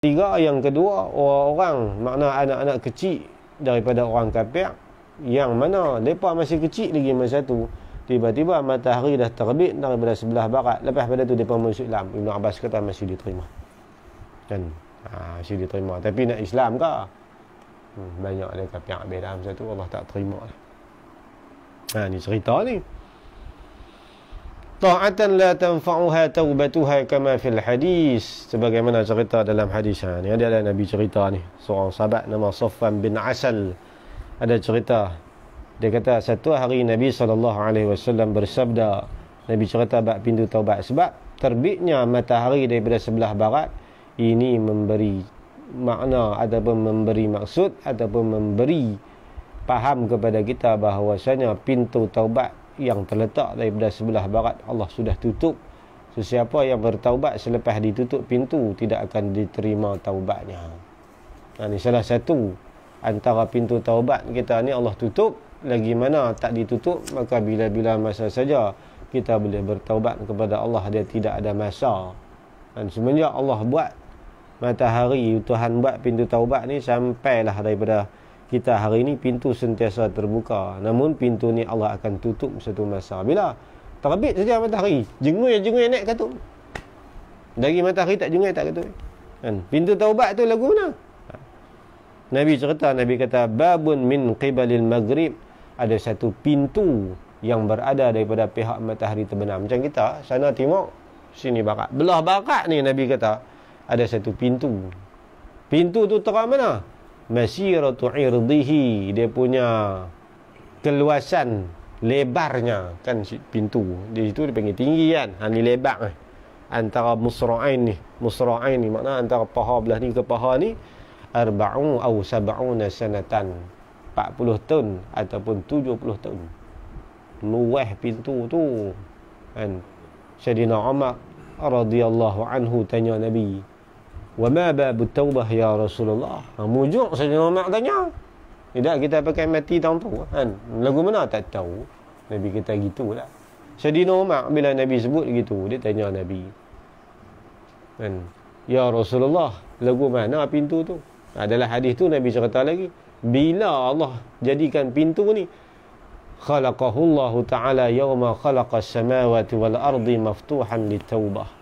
Tiga, yang kedua, orang-orang, makna anak-anak kecil daripada orang kafir yang mana mereka masih kecil lagi masa tu tiba-tiba matahari dah terbit daripada sebelah barat lepas pada tu mereka masuk Islam Ibn Abbas kata masih diterima kan ha, masih diterima tapi nak Islam ke hmm, banyak ada kafir habis dalam satu Allah tak terima ha, ni cerita ni ta'atan la tanfa'uha taubatuha kama fil hadis sebagaimana cerita dalam hadis ha, ni ada ada nabi cerita ni seorang sahabat nama Safwan bin Asal ada cerita dia kata satu hari nabi sallallahu alaihi wasallam bersabda nabi cerita bab pintu taubat sebab terbitnya matahari daripada sebelah barat ini memberi makna ataupun memberi maksud ataupun memberi faham kepada kita bahawasanya pintu taubat yang terletak daripada sebelah barat Allah sudah tutup sesiapa yang bertaubat selepas ditutup pintu tidak akan diterima taubatnya nah, ini salah satu antara pintu taubat kita ni Allah tutup lagi mana tak ditutup maka bila-bila masa saja kita boleh bertaubat kepada Allah dia tidak ada masa dan semenjak Allah buat matahari Tuhan buat pintu taubat ni sampailah daripada kita hari ini pintu sentiasa terbuka namun pintu ni Allah akan tutup satu masa bila terbit saja matahari jenguk yang jenguk naik katuk dari matahari tak jenguk tak katuk kan pintu taubat tu lagu mana Nabi cerita Nabi kata babun min qibalil maghrib ada satu pintu yang berada daripada pihak matahari terbenam macam kita sana timur sini barat belah barat ni Nabi kata ada satu pintu pintu tu terang mana masyiratu irdihi dia punya keluasan lebarnya kan pintu di situ dia panggil tinggi kan ha, ni lebar eh. antara musra'in ni musra'in ni makna antara paha belah ni ke paha ni arba'u au sab'una sanatan 40 tahun ataupun 70 tahun luweh pintu tu kan Sayyidina Umar radhiyallahu anhu tanya Nabi Wa ma babu taubah ya Rasulullah? Ha, mujuk saja Umar tanya. Tidak kita pakai mati tahun tu kan. Lagu mana tak tahu. Nabi kita gitulah. Sedina Umar bila Nabi sebut gitu, dia tanya Nabi. Kan? Ya Rasulullah, lagu mana pintu tu? Adalah ha, hadis tu Nabi cerita lagi. Bila Allah jadikan pintu ni? Khalaqahu Allah Ta'ala yawma khalaqa samawati wal ardi maftuhan li taubah.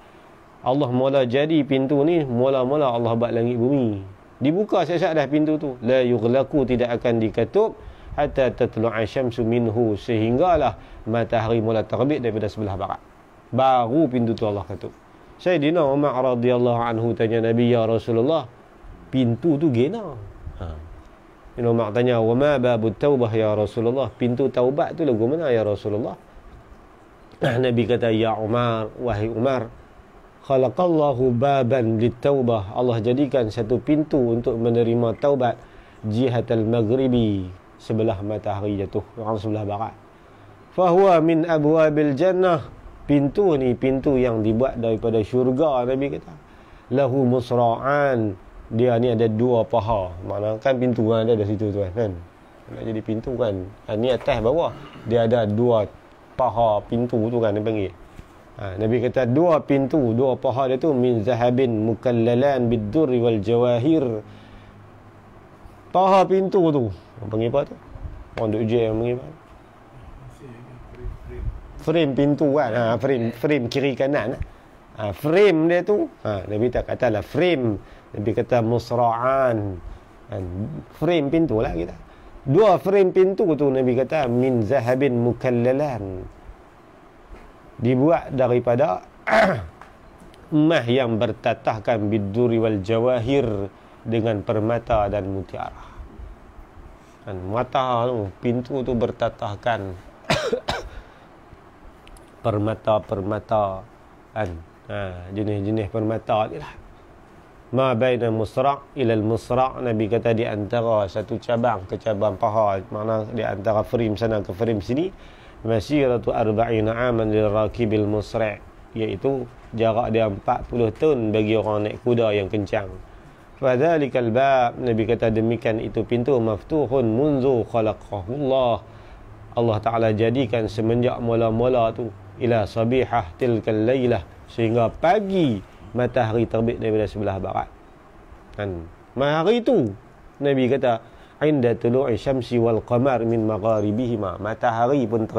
Allah mula jadi pintu ni mula-mula Allah buat langit bumi dibuka siap-siap dah pintu tu la yughlaku tidak akan diketuk hatta tatlu asyamsu minhu sehinggalah matahari mula terbit daripada sebelah barat baru pintu tu Allah ketuk Sayyidina Umar radhiyallahu anhu tanya Nabi ya Rasulullah pintu tu gena ha Ibn Umar tanya wa ma babu taubah ya Rasulullah pintu taubat tu lagu mana ya Rasulullah Nabi kata ya Umar wahai Umar khalaqallahu baban litaubah Allah jadikan satu pintu untuk menerima taubat jihad al-maghribi sebelah matahari jatuh orang sebelah barat fahuwa min abwabil jannah pintu ni pintu yang dibuat daripada syurga Nabi kata lahu musra'an dia ni ada dua paha maknanya kan pintu kan ada di situ tu kan, kan nak jadi pintu kan ni atas bawah dia ada dua paha pintu tu kan dia panggil Ha, Nabi kata dua pintu, dua paha dia tu min zahabin mukallalan bidurri wal jawahir. Paha pintu tu. Panggil apa tu? Orang duk je yang panggil. Frame pintu kan. Ha, frame frame kiri kanan. Ha, frame dia tu. Ha, Nabi tak kata lah frame. Nabi kata musra'an. Ha, frame pintu lah kita. Dua frame pintu tu Nabi kata min zahabin mukallalan dibuat daripada emas yang bertatahkan biduri wal jawahir dengan permata dan mutiara. Dan mata tu, pintu tu bertatahkan permata-permata kan. Ha, jenis-jenis permata ni lah. Ma baina musra' ila al-musra' Nabi kata di antara satu cabang ke cabang paha, mana di antara frame sana ke frame sini masyiratu arba'ina aman lil rakibil musri' iaitu jarak dia 40 tahun bagi orang naik kuda yang kencang fadzalikal bab nabi kata demikian itu pintu maftuhun munzu khalaqahu Allah taala jadikan semenjak mula-mula tu ila sabihah tilkal lailah sehingga pagi matahari terbit daripada sebelah barat kan mahari tu nabi kata inda tulu'i syamsi wal qamar min magharibihima matahari pun terbit